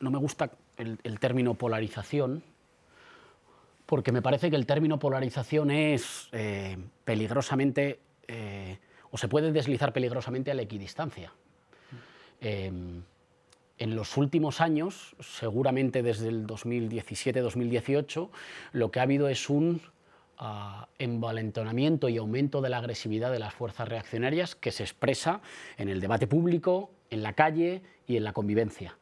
no me gusta el, término polarización, porque me parece que el término polarización es eh, peligrosamente, eh, o se puede deslizar peligrosamente a la equidistancia. Eh, en los últimos años, seguramente desde el 2017-2018, lo que ha habido es un ah, envalentonamiento y aumento de la agresividad de las fuerzas reaccionarias que se expresa en el debate público, en la calle y en la convivencia.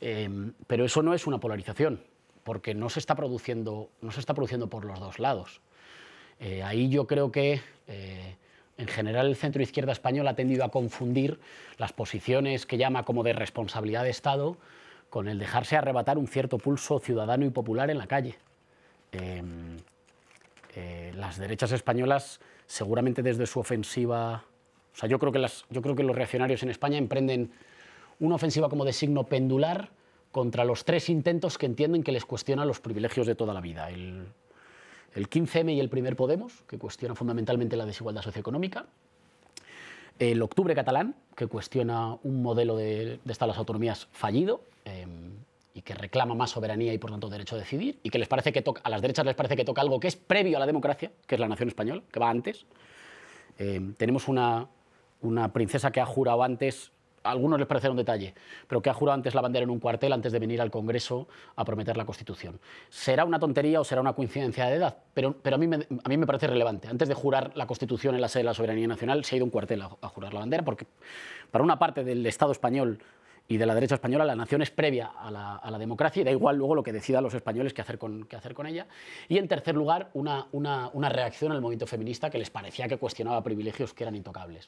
Em, pero eso no es una polarización, porque no se está produciendo, no se está produciendo por los dos lados. Eh, ahí yo creo que eh, en general el centro izquierda español ha tendido a confundir las posiciones que llama como de responsabilidad de Estado con el dejarse arrebatar un cierto pulso ciudadano y popular en la calle. Em, eh, las derechas españolas, seguramente desde su ofensiva, o sea, yo creo que, las, yo creo que los reaccionarios en España emprenden una ofensiva como de signo pendular contra los tres intentos que entienden que les cuestionan los privilegios de toda la vida. El, el 15M y el primer Podemos, que cuestiona fundamentalmente la desigualdad socioeconómica. El Octubre catalán, que cuestiona un modelo de, de las autonomías fallido em, y que reclama más soberanía y, por tanto, derecho a decidir. Y que les parece que toca, a las derechas les parece que toca algo que es previo a la democracia, que es la nación española, que va antes. Em, tenemos una, una princesa que ha jurado antes algunos les parecerá un detalle, pero que ha jurado antes la bandera en un cuartel antes de venir al Congreso a prometer la Constitución. Será una tontería o será una coincidencia de edad, pero, pero a, mí me, a mí me parece relevante. Antes de jurar la Constitución en la sede de la soberanía nacional, se ha ido un cuartel a, jurar la bandera, porque para una parte del Estado español y de la derecha española, la nación es previa a la, democracia y da igual luego lo que decida los españoles qué hacer con, hacer con ella. Y en tercer lugar, una, una reacción al movimiento feminista que les parecía que cuestionaba privilegios que eran intocables.